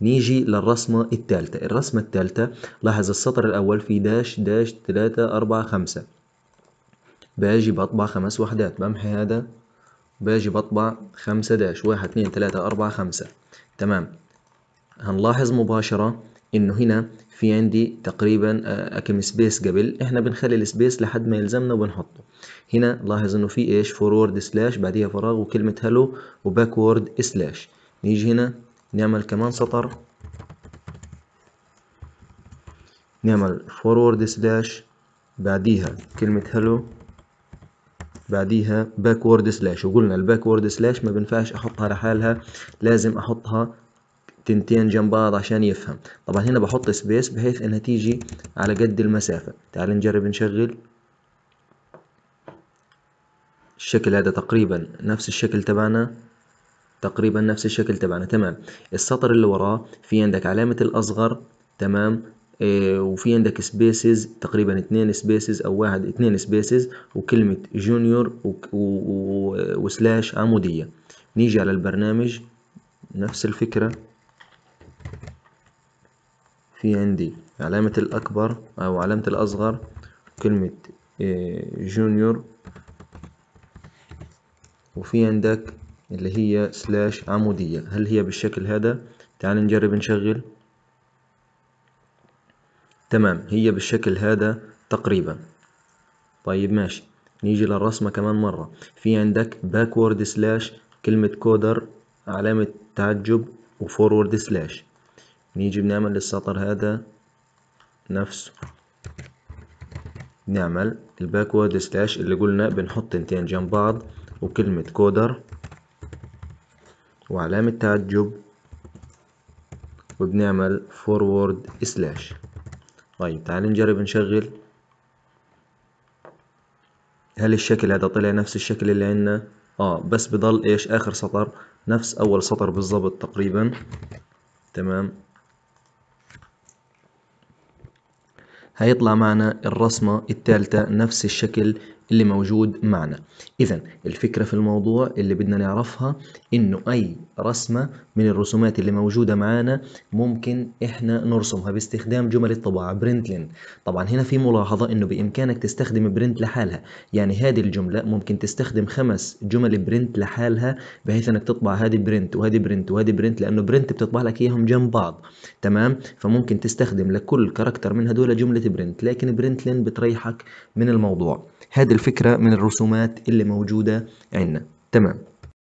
نيجي للرسمة الثالثة الرسمة الثالثة لاحظ السطر الأول في داش داش ثلاثة أربعة خمسة باجي بطبع خمس وحدات بمحي هذا باجي بطبع خمسة داش واحد اثنين ثلاثة أربعة خمسة تمام هنلاحظ مباشرة انه هنا في عندي تقريبا آه، كم سبيس قبل احنا بنخلي السبيس لحد ما يلزمنا وبنحطه هنا لاحظ انه في ايش فورورد سلاش بعديها فراغ وكلمة هلو وباكورد سلاش نيجي هنا نعمل كمان سطر نعمل فورورد سلاش بعديها كلمة هلو بعديها باكورد سلاش وقلنا الباكورد سلاش ما بنفعش احطها لحالها لازم احطها تنتين جنب بعض عشان يفهم طبعا هنا بحط سبيس بحيث انها تيجي على قد المسافة تعال نجرب نشغل الشكل هذا تقريبا نفس الشكل تبعنا تقريبا نفس الشكل تبعنا تمام السطر اللي وراه في عندك علامة الأصغر تمام إيه وفي عندك سبيسز تقريبا اثنين سبيسز او واحد اثنين سبيسز وكلمة جونيور وسلاش عمودية نيجي على البرنامج نفس الفكرة في عندي علامة الأكبر أو علامة الأصغر كلمة جونيور آه، وفي عندك اللي هي سلاش عمودية هل هي بالشكل هذا تعال نجرب نشغل تمام هي بالشكل هذا تقريبا طيب ماشي نيجي للرسمة كمان مرة في عندك باكورد سلاش كلمة كودر علامة تعجب وفورورد سلاش نيجي بنعمل للسطر هذا نفسه نعمل الباكورد سلاش اللي قلنا بنحط انتين جنب بعض وكلمة كودر وعلامة تعجب وبنعمل فورورد سلاش طيب تعال نجرب نشغل هل الشكل هذا طلع نفس الشكل اللي عندنا اه بس بضل ايش اخر سطر نفس اول سطر بالضبط تقريبا تمام هيطلع معنا الرسمة الثالثة نفس الشكل اللي موجود معنا اذا الفكرة في الموضوع اللي بدنا نعرفها انه اي رسمة من الرسومات اللي موجودة معانا ممكن احنا نرسمها باستخدام جمل الطباعة برنت لين طبعا هنا في ملاحظة انه بامكانك تستخدم برنت لحالها يعني هذه الجملة ممكن تستخدم خمس جمل برنت لحالها بحيث انك تطبع هذه برنت وهذه برنت وهذه برنت لانه برنت بتطبع لك اياهم جنب بعض تمام فممكن تستخدم لكل كاركتر من هدول جملة برنت لكن برنت لين بتريحك من الموضوع هذه الفكرة من الرسومات اللي موجودة عندنا تمام